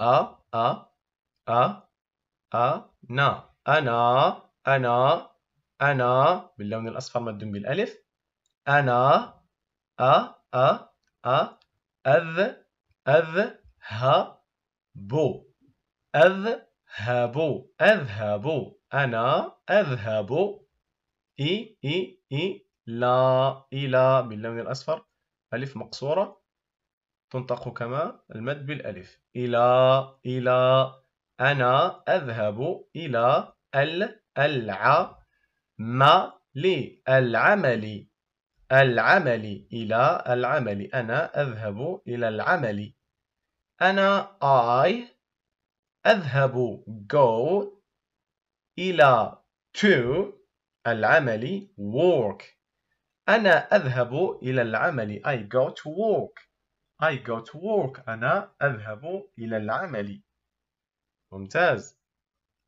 أ أ أ أ نا أنا أنا أنا باللون الأصفر مد بالألف أنا أ أ أ أذ أذ ه بو أذهب أذهب أنا أذهب إي إي إي لا إلى باللون الأصفر ألف مقصورة تنطق كما المد بالألف إلى إلى أنا أذهب إلى ال العمل العمل العمل إلى العمل أنا أذهب إلى العمل أنا I أذهب go إلى to العمل work أنا أذهب إلى العمل I go to work I go to work أنا أذهب إلى العمل ممتاز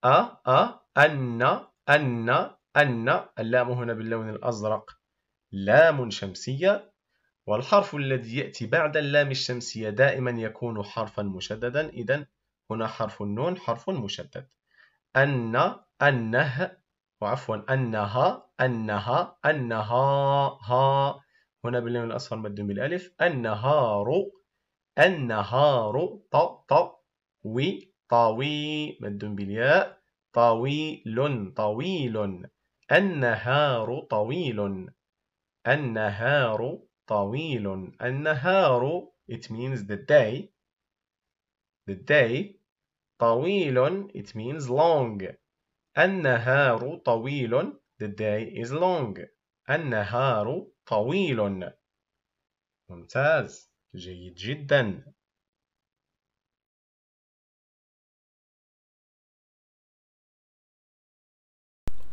أ أ أن أن أن اللام هنا باللون الأزرق لام شمسية والحرف الذي يأتي بعد اللام الشمسية دائما يكون حرفا مشددا إذا هنا حرف النون حرف مشدد أن أنه وعفوا أنها أنها أنها ها هنا باللون الأصفر مد بالألف النهار النهار ط ط وي طوي مد بالياء طويل طويل النهار طويل النهار طويل النهار it means the day the day طويل it means long النهار طويل the day is long النهار طويل ممتاز جيد جدا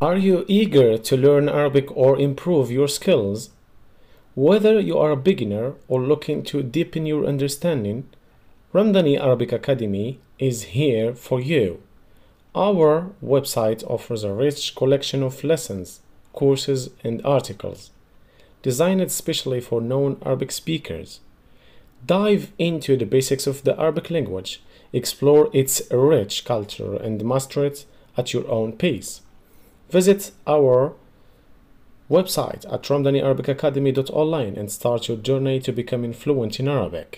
Are you eager to learn Arabic or improve your skills? Whether you are a beginner or looking to deepen your understanding, Ramdani Arabic Academy is here for you. Our website offers a rich collection of lessons, courses, and articles designed specially for non-Arabic speakers. Dive into the basics of the Arabic language, explore its rich culture and master it at your own pace. Visit our website at ramdaniarabicacademy.online and start your journey to becoming fluent in Arabic.